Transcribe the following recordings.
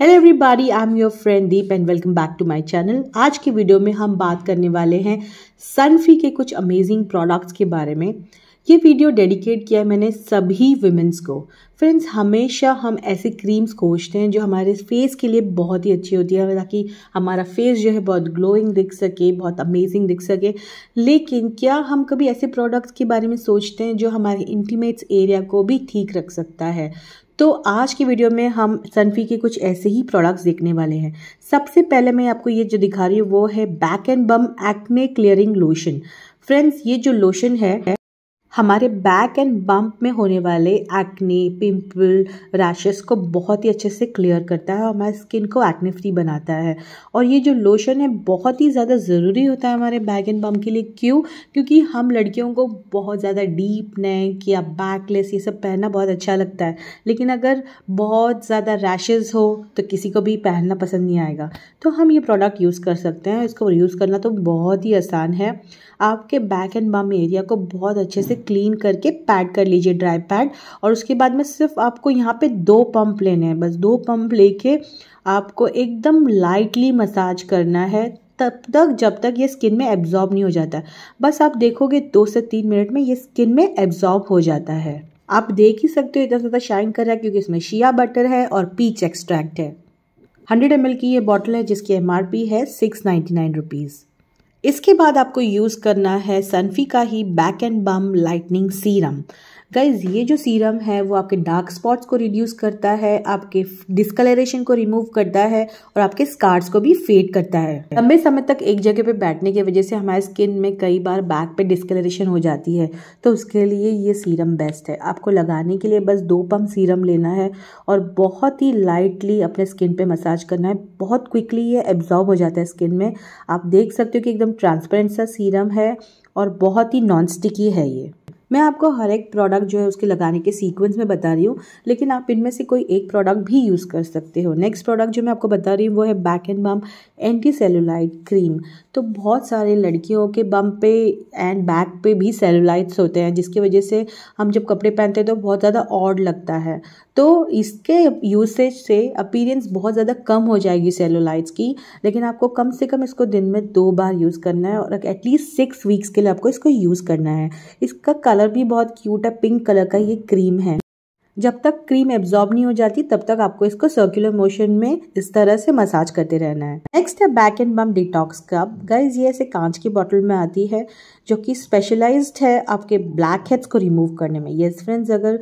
hello everybody I am your friend Deep and welcome back to my channel आज की video में हम बात करने वाले हैं सनफी के कुछ अमेजिंग प्रोडक्ट्स के बारे में ये वीडियो डेडिकेट किया है मैंने सभी वुमेंस को फ्रेंड्स हमेशा हम ऐसे क्रीम्स खोजते हैं जो हमारे फेस के लिए बहुत ही अच्छी होती है ताकि हमारा फेस जो है बहुत ग्लोइंग दिख सके बहुत अमेजिंग दिख सके लेकिन क्या हम कभी ऐसे प्रोडक्ट्स के बारे में सोचते हैं जो हमारे इंटीमेट्स एरिया को भी ठीक रख सकता है तो आज की वीडियो में हम सनफी के कुछ ऐसे ही प्रोडक्ट्स देखने वाले हैं सबसे पहले मैं आपको ये जो दिखा रही हूँ वो है back and bum acne clearing lotion friends ये जो लोशन है हमारे बैक एंड बम्प में होने वाले एक्ने पिंपल रैशेस को बहुत ही अच्छे से क्लियर करता है और हमारे स्किन को एक्ने फ्री बनाता है और ये जो लोशन है बहुत ही ज़्यादा ज़रूरी होता है हमारे बैक एंड बम्प के लिए क्यों क्योंकि हम लड़कियों को बहुत ज़्यादा डीप नेक या बैकलेस ये सब पहनना बहुत अच्छा लगता है लेकिन अगर बहुत ज़्यादा रैशेज़ हो तो किसी को भी पहनना पसंद नहीं आएगा तो हम ये प्रोडक्ट यूज़ कर सकते हैं इसको यूज़ करना तो बहुत ही आसान है आपके बैक एंड बम एरिया को बहुत अच्छे से क्लीन करके पैड कर लीजिए ड्राई पैड और उसके बाद में सिर्फ आपको यहाँ पे दो पंप लेने हैं बस दो पंप लेके आपको एकदम लाइटली मसाज करना है तब तक जब तक ये स्किन में एब्जॉर्ब नहीं हो जाता बस आप देखोगे दो से तीन मिनट में ये स्किन में एब्जॉर्ब हो जाता है आप देख ही सकते हो इतना ज़्यादा शाइन कर रहा है क्योंकि इसमें शिया बटर है और पीच एक्सट्रैक्ट है हंड्रेड एम की ये बॉटल है जिसकी एम है सिक्स नाइन्टी नाइन रुपीज़ इसके बाद आपको यूज़ करना है सनफी का ही back and bum lightening serum guys ये जो सीरम है वो आपके डार्क स्पॉट्स को रिड्यूस करता है आपके डिस्कलरेशन को रिमूव करता है और आपके स्कार्स को भी फेड करता है लंबे समय तक एक जगह पे बैठने की वजह से हमारे स्किन में कई बार बैक पे डिस्कलरेशन हो जाती है तो उसके लिए ये सीरम बेस्ट है आपको लगाने के लिए बस दो पम्प सीरम लेना है और बहुत ही लाइटली अपने स्किन पर मसाज करना है बहुत क्विकली ये एब्जॉर्ब हो जाता है स्किन में आप देख सकते हो कि एकदम ट्रांसपेरेंट सा सीरम है और बहुत ही नॉन स्टिकी है ये मैं आपको हर एक प्रोडक्ट जो है उसके लगाने के सीक्वेंस में बता रही हूँ लेकिन आप इनमें से कोई एक प्रोडक्ट भी यूज़ कर सकते हो नेक्स्ट प्रोडक्ट जो मैं आपको बता रही हूँ वो है back and bum anti cellulite cream तो बहुत सारे लड़कियों के बम पे एंड बैक पे भी सेलुलाइट्स होते हैं जिसकी वजह से हम जब कपड़े पहनते हैं तो बहुत ज़्यादा ऑड लगता है तो इसके यूसेज से अपीरियंस बहुत ज़्यादा कम हो जाएगी सेलुलाइट्स की लेकिन आपको कम से कम इसको दिन में दो बार यूज़ करना है और एटलीस्ट सिक्स वीक्स के लिए आपको इसको यूज़ करना है इसका कलर कलर भी बहुत क्यूट है पिंक कलर का ये क्रीम है जब तक क्रीम एब्जॉर्ब नहीं हो जाती तब तक आपको इसको सर्कुलर मोशन में इस तरह से मसाज करते रहना है नेक्स्ट है back and bum detox cup guys ये ऐसे कांच की बॉटल में आती है जो कि स्पेशलाइज्ड है आपके ब्लैक हेड्स को रिमूव करने में येस फ्रेंड्स अगर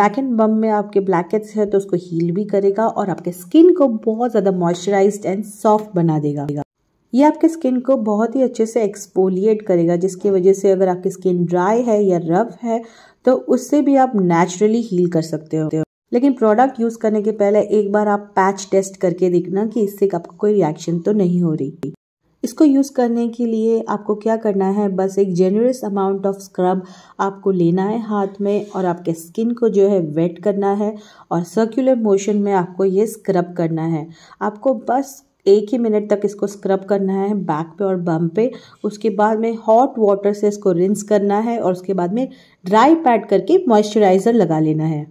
बैक एंड बम में आपके ब्लैक हेड्स है तो उसको हील भी करेगा और आपके स्किन को बहुत ज़्यादा मॉइस्चराइज एंड सॉफ्ट बना देगा ये आपके स्किन को बहुत ही अच्छे से एक्सपोलिएट करेगा जिसकी वजह से अगर आपकी स्किन ड्राई है या रफ है तो उससे भी आप नेचुरली हील कर सकते हो लेकिन प्रोडक्ट यूज़ करने के पहले एक बार आप पैच टेस्ट करके देखना कि इससे आपको कोई रिएक्शन तो नहीं हो रही इसको यूज़ करने के लिए आपको क्या करना है बस एक जेनरस अमाउंट ऑफ स्क्रब आपको लेना है हाथ में और आपके स्किन को जो है वेट करना है और सर्कुलर मोशन में आपको ये स्क्रब करना है आपको बस एक ही मिनट तक इसको स्क्रब करना है बैक पे और बम पे उसके बाद में हॉट वाटर से इसको रिंस करना है और उसके बाद में ड्राई पैड करके मॉइस्चराइज़र लगा लेना है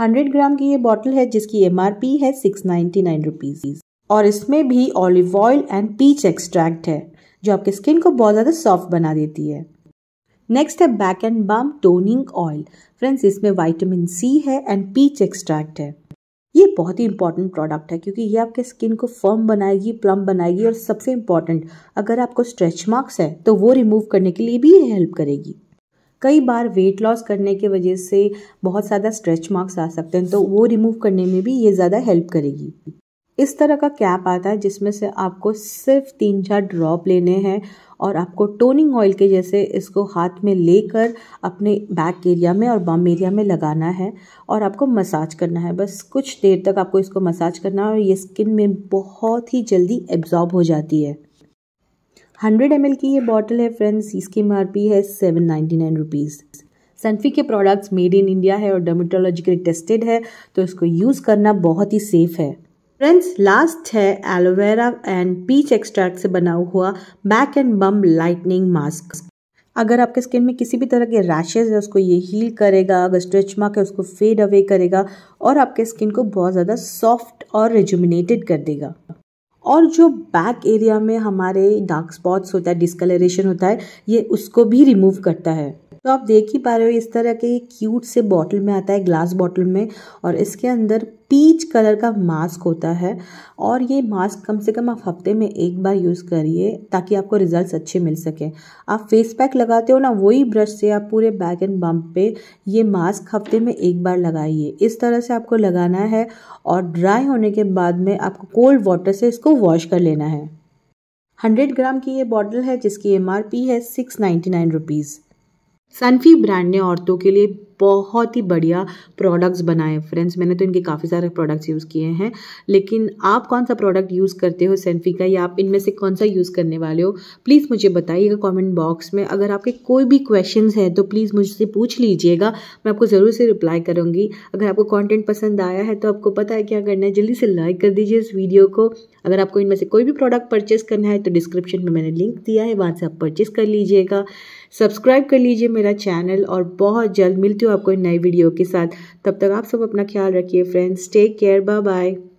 100 ग्राम की ये बॉटल है जिसकी एम है सिक्स नाइन्टी और इसमें भी olive oil and peach extract है जो आपके स्किन को बहुत ज़्यादा सॉफ्ट बना देती है नेक्स्ट है back and bum toning oil friends इसमें वाइटामिन सी है एंड पीच एक्सट्रैक्ट है ये बहुत ही इंपॉर्टेंट प्रोडक्ट है क्योंकि ये आपके स्किन को फर्म बनाएगी प्लम बनाएगी और सबसे इंपॉर्टेंट अगर आपको स्ट्रेच मार्क्स है तो वो रिमूव करने के लिए भी ये हेल्प करेगी कई बार वेट लॉस करने की वजह से बहुत ज़्यादा स्ट्रेच मार्क्स आ सकते हैं तो वो रिमूव करने में भी ये ज़्यादा हेल्प करेगी इस तरह का कैप आता है जिसमें से आपको सिर्फ तीन चार ड्रॉप लेने हैं और आपको टोनिंग ऑयल के जैसे इसको हाथ में लेकर अपने बैक एरिया में और बम एरिया में लगाना है और आपको मसाज करना है बस कुछ देर तक आपको इसको मसाज करना है और ये स्किन में बहुत ही जल्दी एब्जॉर्ब हो जाती है हंड्रेड एम की ये बॉटल है फ्रेंड्स इसकी एम है सेवन नाइन्टी नाइन रुपीज़ सनफी के प्रोडक्ट्स मेड इन इंडिया है और डर्मेटोलॉजिकली टेस्टेड है तो इसको यूज़ करना बहुत ही सेफ़ है फ्रेंड्स लास्ट है एलोवेरा एंड पीच एक्सट्रैक्ट से बना हुआ back and bum lightening mask अगर आपके स्किन में किसी भी तरह के रैशेज है उसको ये हील करेगा अगर स्ट्रेच मार्क है उसको फेड अवे करेगा और आपके स्किन को बहुत ज़्यादा सॉफ्ट और रिजुमिनेटेड कर देगा और जो बैक एरिया में हमारे डार्क स्पॉट्स होता है डिसकलरेशन होता है ये उसको भी रिमूव करता है तो आप देख ही पा रहे हो इस तरह के क्यूट से बॉटल में आता है ग्लास बॉटल में और इसके अंदर पीच कलर का मास्क होता है और ये मास्क कम से कम आप हफ्ते में एक बार यूज़ करिए ताकि आपको रिजल्ट्स अच्छे मिल सके आप फेस पैक लगाते हो ना वही ब्रश से आप पूरे बैक एंड बम्प पे ये मास्क हफ्ते में एक बार लगाइए इस तरह से आपको लगाना है और ड्राई होने के बाद में आपको कोल्ड वाटर से इसको वॉश कर लेना है हंड्रेड ग्राम की ये बॉटल है जिसकी एम है सिक्स नाइन्टी नाइन रुपीज़ सनफी ब्रांड ने औरतों के लिए बहुत ही बढ़िया प्रोडक्ट्स बनाए फ्रेंड्स मैंने तो इनके काफ़ी सारे प्रोडक्ट्स यूज़ किए हैं लेकिन आप कौन सा प्रोडक्ट यूज़ करते हो सेन्फी का या आप इनमें से कौन सा यूज़ करने वाले हो प्लीज़ मुझे बताइएगा कॉमेंट बॉक्स में अगर आपके कोई भी क्वेश्चन हैं तो प्लीज़ मुझसे पूछ लीजिएगा मैं आपको ज़रूर से रिप्लाई करूँगी अगर आपको कॉन्टेंट पसंद आया है तो आपको पता है क्या करना है जल्दी से लाइक कर दीजिए इस वीडियो को अगर आपको इनमें से कोई भी प्रोडक्ट परचेस करना है तो डिस्क्रिप्शन में मैंने लिंक दिया है वहाँ से आप परचेस कर लीजिएगा सब्सक्राइब कर लीजिए मेरा चैनल और बहुत जल्द मिलती हूँ हूँ आपको नई वीडियो के साथ तब तक आप सब अपना ख्याल रखिए friends take care bye bye